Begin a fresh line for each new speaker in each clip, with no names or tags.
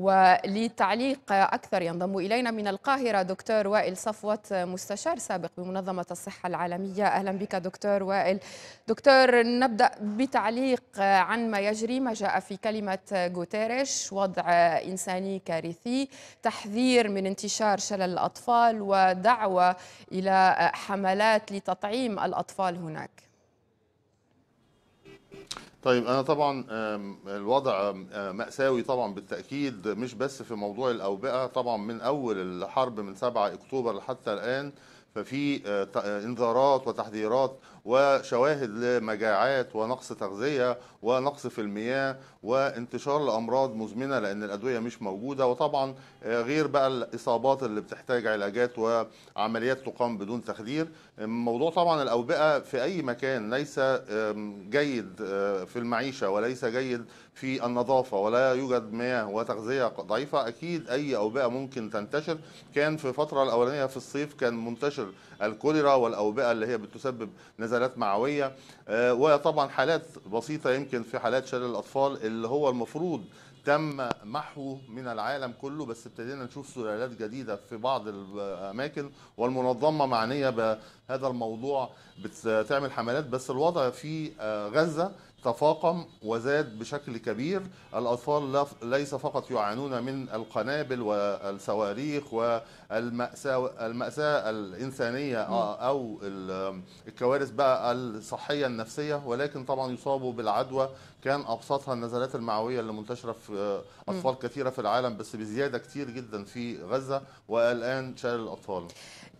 ولتعليق أكثر ينضم إلينا من القاهرة دكتور وائل صفوت مستشار سابق بمنظمة الصحة العالمية أهلا بك دكتور وائل دكتور نبدأ بتعليق عن ما يجري ما جاء في كلمة غوتيريش وضع إنساني كارثي تحذير من انتشار شلل الأطفال ودعوة إلى حملات لتطعيم الأطفال هناك
طيب انا طبعا الوضع آه، ماساوي طبعا بالتاكيد مش بس في موضوع الاوبئه طبعا من اول الحرب من 7 اكتوبر حتى الان ففي آه، آه، انذارات وتحذيرات وشواهد لمجاعات ونقص تغذية ونقص في المياه وانتشار لأمراض مزمنة لأن الأدوية مش موجودة وطبعا آه، غير بقى الإصابات اللي بتحتاج علاجات وعمليات تقام بدون تخدير موضوع طبعا الأوبئة في أي مكان ليس جيد آه، في المعيشة وليس جيد في النظافة ولا يوجد مياه وتغذية ضعيفة أكيد أي أوبئة ممكن تنتشر كان في الفترة الأولانية في الصيف كان منتشر الكوليرا والأوبئة اللي هي بتسبب نزل نزلات معويه آه، وطبعا حالات بسيطه يمكن في حالات شلل الاطفال اللي هو المفروض تم محوه من العالم كله بس ابتدينا نشوف سلالات جديده في بعض الاماكن والمنظمه معنيه بهذا الموضوع بتعمل حملات بس الوضع في آه، غزه تفاقم وزاد بشكل كبير الأطفال ليس فقط يعانون من القنابل والصواريخ والمأساة المأساة الإنسانية أو الكوارث بقى الصحية النفسية ولكن طبعا يصابوا بالعدوى كان ابسطها النزلات المعويه اللي منتشره في آه، اطفال كثيره في العالم بس بزياده كثير جدا في غزه والان شال الاطفال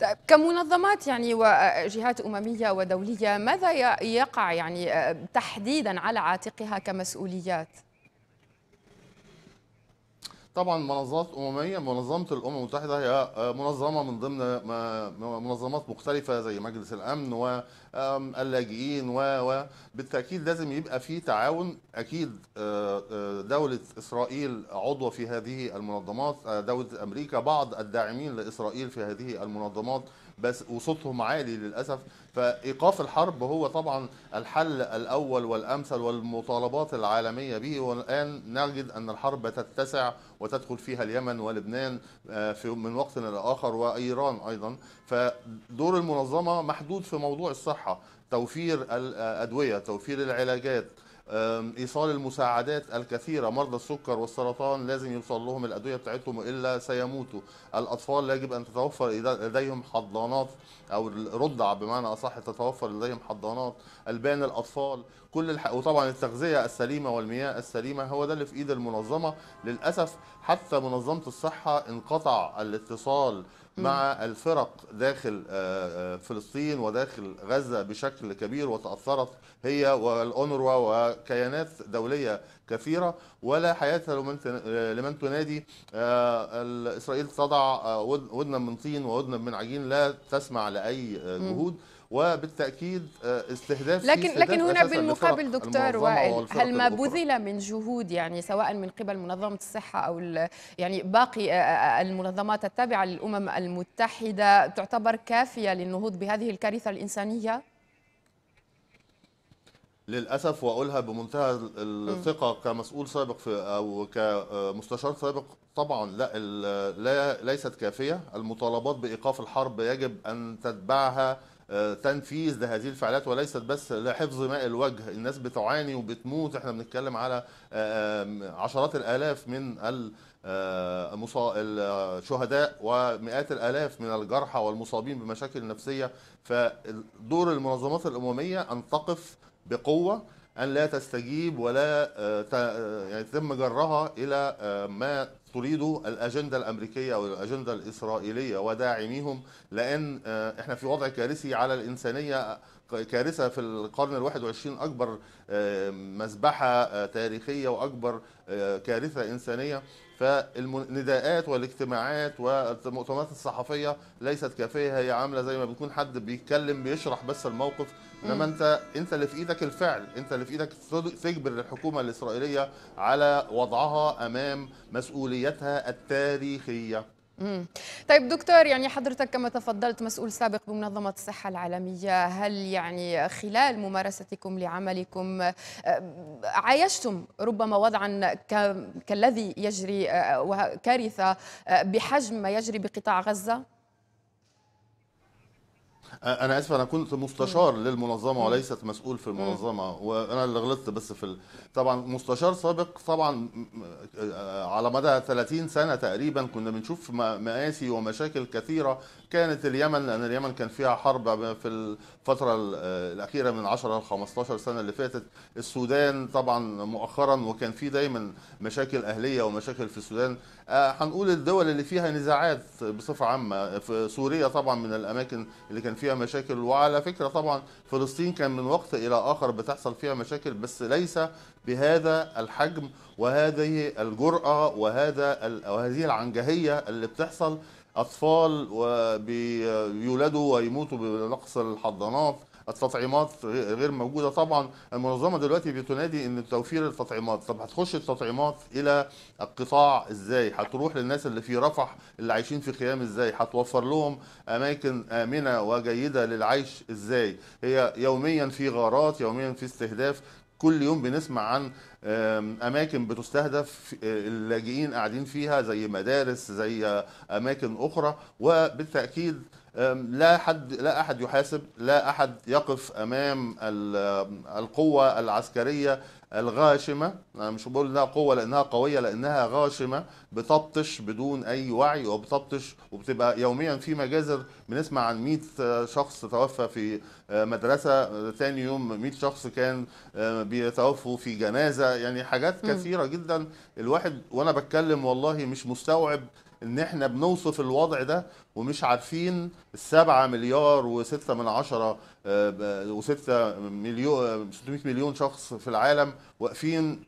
طيب، كمنظمات يعني وجهات امميه ودوليه ماذا يقع يعني آه، تحديدا على عاتقها كمسؤوليات
طبعا منظمات امميه منظمه الامم المتحده هي آه، منظمه من ضمن منظمات مختلفه زي مجلس الامن و اللاجئين و بالتاكيد لازم يبقى في تعاون اكيد آه، آه، دوله اسرائيل عضو في هذه المنظمات آه، دوله امريكا بعض الداعمين لاسرائيل في هذه المنظمات بس وصوتهم عالي للاسف فايقاف الحرب هو طبعا الحل الاول والامثل والمطالبات العالميه به والان نجد ان الحرب تتسع وتدخل فيها اليمن ولبنان في من وقت لاخر وايران ايضا فدور المنظمه محدود في موضوع الصحه الصحة توفير الأدوية توفير العلاجات ايصال المساعدات الكثيره مرضى السكر والسرطان لازم يوصل لهم الادويه بتاعتهم والا سيموتوا الاطفال يجب ان تتوفر لديهم حضانات او الرضع بمعنى اصح تتوفر لديهم حضانات البان الاطفال كل الح... وطبعا التغذيه السليمه والمياه السليمه هو ده اللي في ايد المنظمه للاسف حتى منظمه الصحه انقطع الاتصال مع الفرق داخل آه، آه، فلسطين وداخل غزة بشكل كبير وتأثرت هي والأونروا وكيانات دولية كثيرة ولا حياة لمن آه، تنادي إسرائيل تضع ودنا من طين وودنا من عجين لا تسمع لأي جهود م. وبالتاكيد آه، استهداف لكن لكن هنا بالمقابل دكتور وائل هل ما بذل
من جهود يعني سواء من قبل منظمه الصحه او يعني باقي آه، آه، المنظمات التابعه للامم المتحده تعتبر كافيه للنهوض بهذه الكارثه الانسانيه؟
للاسف واقولها بمنتهى الثقه كمسؤول سابق في او كمستشار سابق طبعا لا لا ليست كافيه المطالبات بايقاف الحرب يجب ان تتبعها تنفيذ لهذه الفعاليات وليست بس لحفظ ماء الوجه الناس بتعاني وبتموت احنا بنتكلم على آه، عشرات الالاف من الشهداء ومئات الالاف من الجرحى والمصابين بمشاكل نفسيه فدور المنظمات الامميه ان تقف بقوه ان لا تستجيب ولا آه، آه، يعني يتم جرها الى ما تريد الاجنده الامريكيه او الاجنده الاسرائيليه وداعميهم لان آه، احنا في وضع كارثي على الانسانيه آه، كارثه في القرن الواحد والعشرين اكبر آه، مذبحه تاريخيه واكبر كارثه انسانيه فالنداءات والاجتماعات والمؤتمرات الصحفيه ليست كافيه هي عامله زي ما بيكون حد بيتكلم بيشرح بس الموقف انما انت انت اللي في ايدك الفعل انت اللي في ايدك تجبر الحكومه الاسرائيليه على وضعها امام مسؤوليتها التاريخيه
طيب دكتور يعني حضرتك كما تفضلت مسؤول سابق بمنظمة الصحة العالمية هل يعني خلال ممارستكم لعملكم آه، عايشتم ربما وضعا كالذي يجري آه، وكارثة آه، بحجم ما يجري بقطاع غزة؟
انا اسف انا كنت مستشار للمنظمه وليست مسؤول في المنظمه وانا اللي غلطت بس في ال... طبعا مستشار سابق طبعا آه، على مدى 30 سنه تقريبا كنا بنشوف مآسي ومشاكل كثيره كانت اليمن لان اليمن كان فيها حرب في الفتره الاخيره من 10 ل 15 سنه اللي فاتت السودان طبعا مؤخرا وكان في دايما مشاكل اهليه ومشاكل في السودان آه، هنقول الدول اللي فيها نزاعات بصفه عامه في سوريا طبعا من الاماكن اللي كان فيها مشاكل وعلى فكره طبعا فلسطين كان من وقت الى اخر بتحصل فيها مشاكل بس ليس بهذا الحجم وهذه الجرأة وهذا وهذه العنجهية اللي بتحصل اطفال وبيولدوا ويموتوا بنقص الحضانات التطعيمات غير موجوده طبعا المنظمه دلوقتي بتنادي ان توفير التطعيمات طب هتخش التطعيمات الى القطاع ازاي هتروح للناس اللي في رفح اللي عايشين في خيام ازاي هتوفر لهم اماكن امنه وجيده للعيش ازاي هي يوميا في غارات يوميا في استهداف كل يوم بنسمع عن اماكن بتستهدف آه، اللاجئين قاعدين فيها زي مدارس زي اماكن اخرى وبالتاكيد لا حد لا احد يحاسب لا احد يقف امام القوه العسكريه الغاشمه انا مش بقول انها قوه لانها قويه لانها غاشمه بتبطش بدون اي وعي وبتبطش وبتبقى يوميا في مجازر بنسمع عن 100 آه، شخص توفى في آه، مدرسه ثاني يوم 100 شخص كان بيتوفوا في جنازه يعني حاجات كثيره جدا الواحد وانا بتكلم والله مش مستوعب ان احنا بنوصف الوضع ده ومش عارفين السبعة مليار و6 من عشرة و6 مليون 600 مليون شخص في العالم واقفين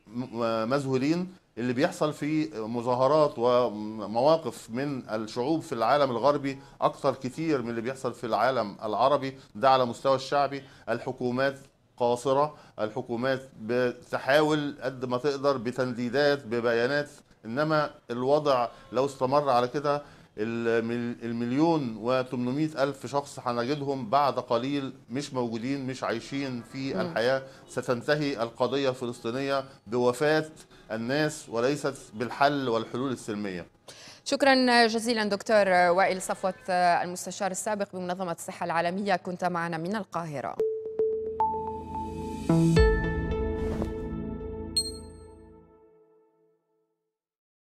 مذهولين اللي بيحصل في مظاهرات ومواقف من الشعوب في العالم الغربي اكثر كتير من اللي بيحصل في العالم العربي ده على مستوى الشعبي الحكومات قاصرة الحكومات بتحاول قد ما تقدر بتنديدات ببيانات إنما الوضع لو استمر على كده المليون و 800 ألف شخص هنجدهم بعد قليل مش موجودين مش عايشين في الحياة ستنتهي القضية الفلسطينية بوفاة الناس وليست بالحل والحلول السلمية
شكرا جزيلا دكتور وائل صفوت المستشار السابق بمنظمة الصحة العالمية كنت معنا من القاهرة Thank you.